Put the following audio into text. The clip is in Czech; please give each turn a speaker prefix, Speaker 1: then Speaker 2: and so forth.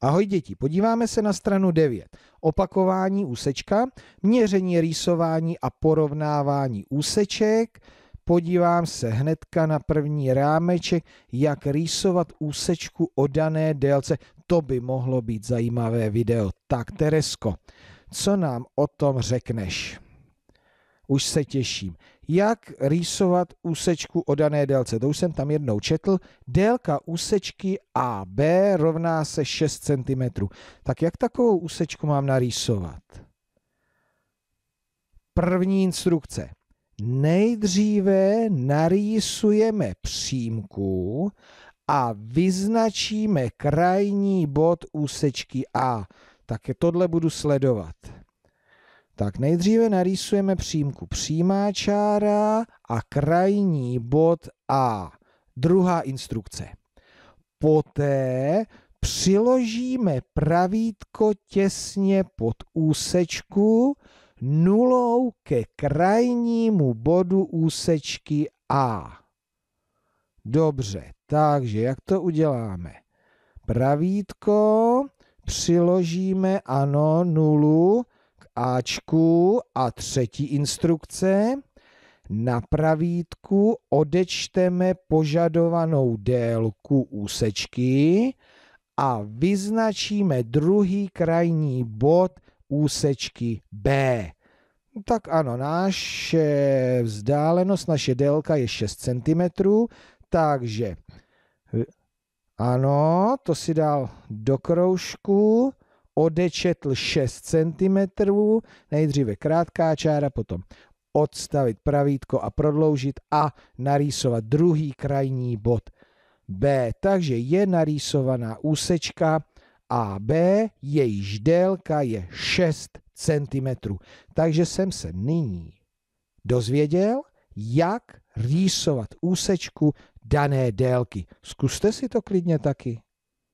Speaker 1: Ahoj děti, podíváme se na stranu 9. Opakování úsečka, měření, rýsování a porovnávání úseček. Podívám se hnedka na první rámeček, jak rýsovat úsečku o dané délce. To by mohlo být zajímavé video. Tak Teresko, co nám o tom řekneš? Už se těším jak rýsovat úsečku o dané délce. To už jsem tam jednou četl. Délka úsečky AB rovná se 6 cm. Tak jak takovou úsečku mám narýsovat? První instrukce. Nejdříve narýsujeme přímku a vyznačíme krajní bod úsečky A. Tak tohle budu sledovat. Tak nejdříve narýsujeme přímku přímá čára a krajní bod A. Druhá instrukce. Poté přiložíme pravítko těsně pod úsečku nulou ke krajnímu bodu úsečky A. Dobře, takže jak to uděláme? Pravítko přiložíme, ano, nulu, Ačku a třetí instrukce. Na pravítku odečteme požadovanou délku úsečky a vyznačíme druhý krajní bod úsečky B. No tak ano, naše vzdálenost, naše délka je 6 cm, takže eh, ano, to si dal do kroužku odečetl 6 cm, nejdříve krátká čára, potom odstavit pravítko a prodloužit a narýsovat druhý krajní bod B. Takže je narýsovaná úsečka AB, jejíž délka je 6 cm. Takže jsem se nyní dozvěděl, jak rýsovat úsečku dané délky. Zkuste si to klidně taky.